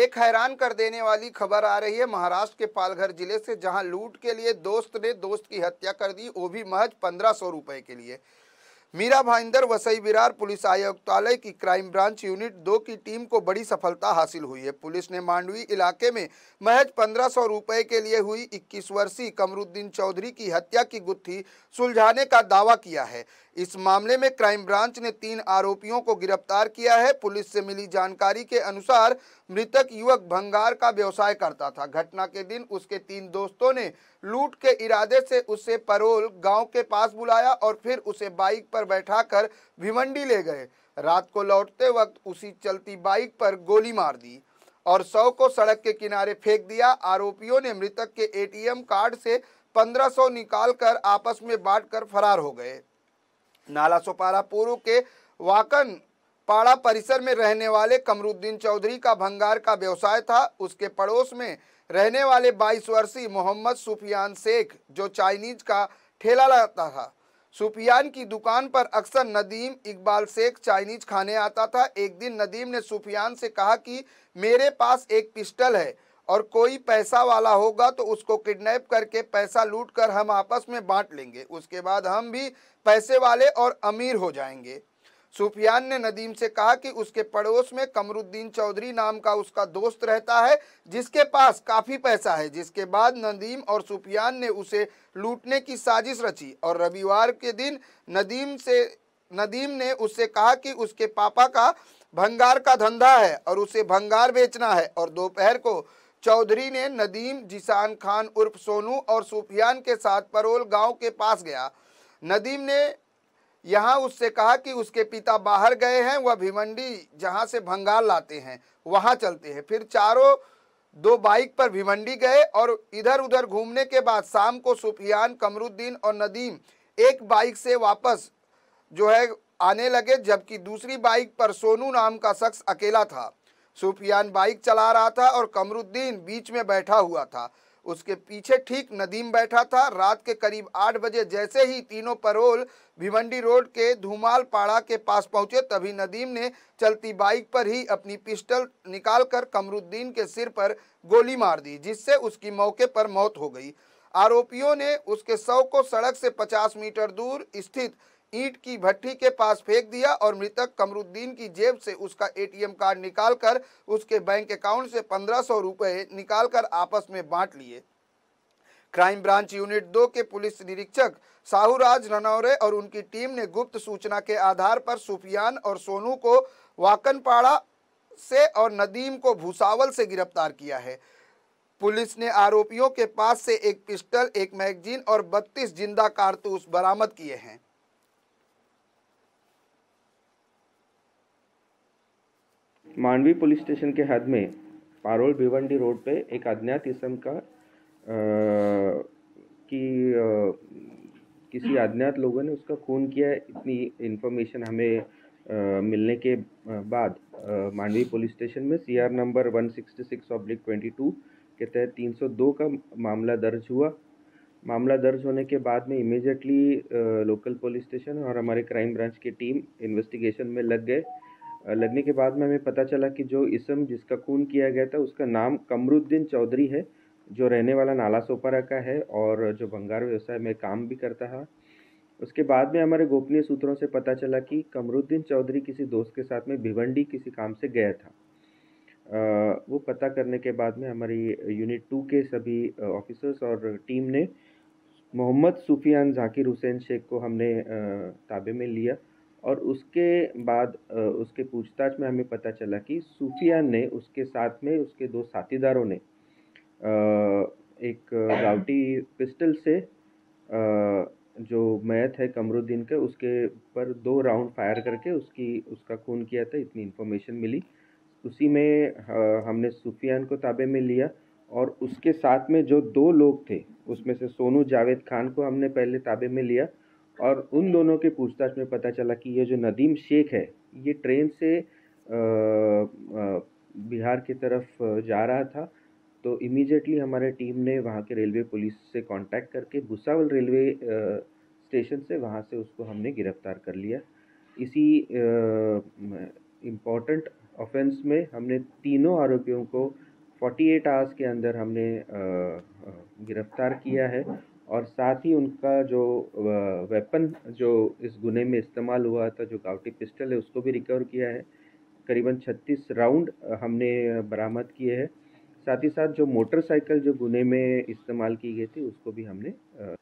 एक हैरान कर देने वाली खबर आ रही है महाराष्ट्र के पालघर जिले से जहां लूट के लिए दोस्त ने दोस्त की हत्या कर दी वो भी महज पंद्रह सौ रुपए के लिए मीरा भाईंदर वसई विरार पुलिस आयुक्तालय की क्राइम ब्रांच यूनिट दो की टीम को बड़ी सफलता हासिल हुई है पुलिस ने मांडवी इलाके में महज पंद्रह सौ रुपये के लिए हुई 21 वर्षीय कमरुद्दीन चौधरी की हत्या की गुत्थी सुलझाने का दावा किया है इस मामले में क्राइम ब्रांच ने तीन आरोपियों को गिरफ्तार किया है पुलिस से मिली जानकारी के अनुसार मृतक युवक भंगार का व्यवसाय करता था घटना के दिन उसके तीन दोस्तों ने लूट के इरादे से उसे परोल गांव के पास बुलाया और फिर उसे बाइक पर बैठाकर भिवंडी ले गए रात को लौटते वक्त उसी चलती बाइक पर गोली मार दी और शव को सड़क के किनारे फेंक दिया आरोपियों ने मृतक के ए कार्ड से पंद्रह निकालकर आपस में बांट फरार हो गए नाला सोपारा पूर्व के वाकन पाड़ा परिसर में रहने वाले कमरुद्दीन चौधरी का भंगार का व्यवसाय था उसके पड़ोस में रहने वाले 22 वर्षीय मोहम्मद सुफियान शेख जो चाइनीज का ठेला लगाता था सुफियान की दुकान पर अक्सर नदीम इकबाल शेख चाइनीज खाने आता था एक दिन नदीम ने सुफियान से कहा कि मेरे पास एक पिस्टल है और कोई पैसा वाला होगा तो उसको किडनैप करके पैसा लूट कर हम आपस में बांट लेंगे उसके बाद हम भी पैसे वाले और अमीर हो जाएंगे सुफियान ने नदीम से कहा कि उसके पड़ोस में कमरुद्दीन चौधरी नाम का उसका दोस्त रहता है जिसके पास काफ़ी पैसा है जिसके बाद नदीम और सुफियान ने उसे लूटने की साजिश रची और रविवार के दिन नदीम से नदीम ने उससे कहा कि उसके पापा का भंगार का धंधा है और उसे भंगार बेचना है और दोपहर को चौधरी ने नदीम जिसान खान उर्फ सोनू और सुफियान के साथ परोल गांव के पास गया नदीम ने यहाँ उससे कहा कि उसके पिता बाहर गए हैं वह भिमंडी जहाँ से भंगाल लाते हैं वहाँ चलते हैं फिर चारों दो बाइक पर भिमंडी गए और इधर उधर घूमने के बाद शाम को सुफियान कमरुद्दीन और नदीम एक बाइक से वापस जो है आने लगे जबकि दूसरी बाइक पर सोनू नाम का शख्स अकेला था सुफियान बाइक चला रहा था और कमरुद्दीन बीच में बैठा हुआ था उसके पीछे ठीक नदीम बैठा था रात के करीब आठ बजे जैसे ही तीनों परोल भिवंडी रोड के धूमाल पाड़ा के पास पहुंचे तभी नदीम ने चलती बाइक पर ही अपनी पिस्टल निकालकर कमरुद्दीन के सिर पर गोली मार दी जिससे उसकी मौके पर मौत हो गई आरोपियों ने उसके शव को सड़क से 50 मीटर दूर स्थित ईट की भट्टी के पास फेंक दिया और मृतक कमरुद्दीन की जेब से उसका एटीएम कार्ड निकालकर उसके बैंक अकाउंट से पंद्रह सौ रुपये निकालकर आपस में बांट लिए क्राइम ब्रांच यूनिट दो के पुलिस निरीक्षक साहूराज रनौरे और उनकी टीम ने गुप्त सूचना के आधार पर सुफियान और सोनू को वाकनपाड़ा से और नदीम को भूसावल से गिरफ्तार किया है पुलिस ने आरोपियों के पास से एक पिस्टल एक मैगजीन और 32 जिंदा कारतूस बरामद किए हैं मांडवी पुलिस स्टेशन के हद में पारोल भिवंडी रोड पे एक अज्ञात इसम का आ, की आ, किसी अज्ञात लोगों ने उसका खून किया इतनी इन्फॉर्मेशन हमें आ, मिलने के बाद मांडवी पुलिस स्टेशन में सीआर नंबर 166 ऑब्लिक ट्वेंटी के तहत 302 का मामला दर्ज हुआ मामला दर्ज होने के बाद में इमिजिएटली लोकल पुलिस स्टेशन और हमारे क्राइम ब्रांच की टीम इन्वेस्टिगेशन में लग गए लगने के बाद में हमें पता चला कि जो इसम जिसका खून किया गया था उसका नाम कमरुद्दीन चौधरी है जो रहने वाला नाला सोपारा का है और जो भंगार व्यवसाय में काम भी करता है उसके बाद में हमारे गोपनीय सूत्रों से पता चला कि कमरुद्दीन चौधरी किसी दोस्त के साथ में भिवंडी किसी काम से गया था आ, वो पता करने के बाद में हमारी यूनिट टू के सभी ऑफिसर्स और टीम ने मोहम्मद सूफियान जाकिर हुसैन शेख को हमने ताबे में लिया और उसके बाद उसके पूछताछ में हमें पता चला कि सूफियान ने उसके साथ में उसके दो साथीदारों ने एक गावटी पिस्टल से जो मैथ है कमरुद्दीन के उसके पर दो राउंड फायर करके उसकी उसका खून किया था इतनी इन्फॉर्मेशन मिली उसी में हमने सूफियान को ताबे में लिया और उसके साथ में जो दो लोग थे उसमें से सोनू जावेद खान को हमने पहले ताबे में लिया और उन दोनों के पूछताछ में पता चला कि ये जो नदीम शेख है ये ट्रेन से बिहार की तरफ जा रहा था तो इमीजिएटली हमारे टीम ने वहाँ के रेलवे पुलिस से कांटेक्ट करके भुसावल रेलवे स्टेशन से वहाँ से उसको हमने गिरफ्तार कर लिया इसी इम्पॉर्टेंट ऑफेंस में हमने तीनों आरोपियों को 48 आवर्स के अंदर हमने गिरफ्तार किया है और साथ ही उनका जो वेपन जो इस गुने में इस्तेमाल हुआ था जो गावटी पिस्टल है उसको भी रिकवर किया है करीबन 36 राउंड हमने बरामद किए हैं साथ ही साथ जो मोटरसाइकिल जो गुने में इस्तेमाल की गई थी उसको भी हमने